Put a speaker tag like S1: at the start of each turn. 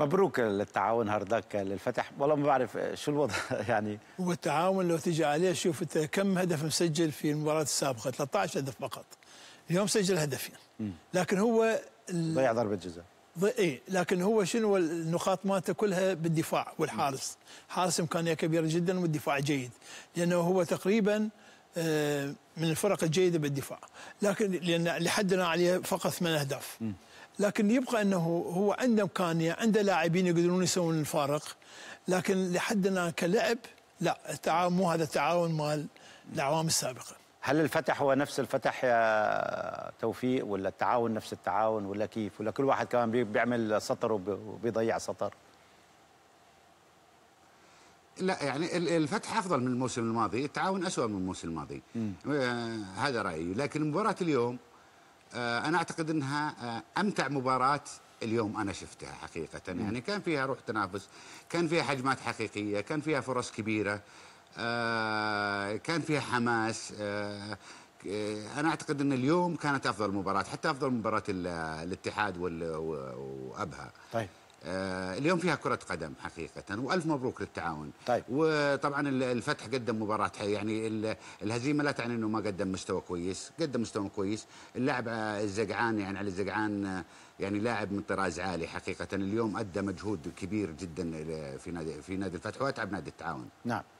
S1: مبروك للتعاون هردك للفتح والله ما بعرف شو الوضع يعني
S2: هو التعاون لو تجي عليه شوف انت كم هدف مسجل في المباراه السابقه 13 هدف فقط اليوم سجل هدفين لكن هو ضيع ضربه جزاء اي لكن هو شنو النقاط مالته كلها بالدفاع والحارس حارس امكانيه كبيره جدا والدفاع جيد لانه هو تقريبا آه، من الفرق الجيده بالدفاع لكن لان لحدنا عليه فقط ثمان اهداف لكن يبقى أنه هو عنده إمكانية عنده لاعبين يقدرون يسوون الفارق لكن لحد الآن كلعب لا التعاون مو هذا التعاون مال الأعوام السابقة هل الفتح هو نفس الفتح يا
S1: توفيق ولا التعاون نفس التعاون ولا كيف ولا كل واحد كمان بيعمل سطر وبيضيع سطر لا يعني الفتح افضل من الموسم الماضي التعاون اسوا من الموسم الماضي آه هذا رايي لكن مباراه اليوم آه، انا اعتقد انها آه، امتع مباراه اليوم انا شفتها حقيقه يعني كان فيها روح تنافس كان فيها حجمات حقيقيه كان فيها فرص كبيره آه، كان فيها حماس انا اعتقد ان اليوم كانت افضل مباراه حتى افضل مباراه الاتحاد وابها طيب آه اليوم فيها كرة قدم حقيقة وألف مبروك للتعاون طيب. وطبعا الفتح قدم مباراة يعني الهزيمة لا تعني أنه ما قدم مستوى كويس قدم مستوى كويس اللاعب الزقعان يعني علي الزقعان يعني لاعب من طراز عالي حقيقة اليوم أدى مجهود كبير جدا في نادي في نادي الفتح وأتعب نادي التعاون نعم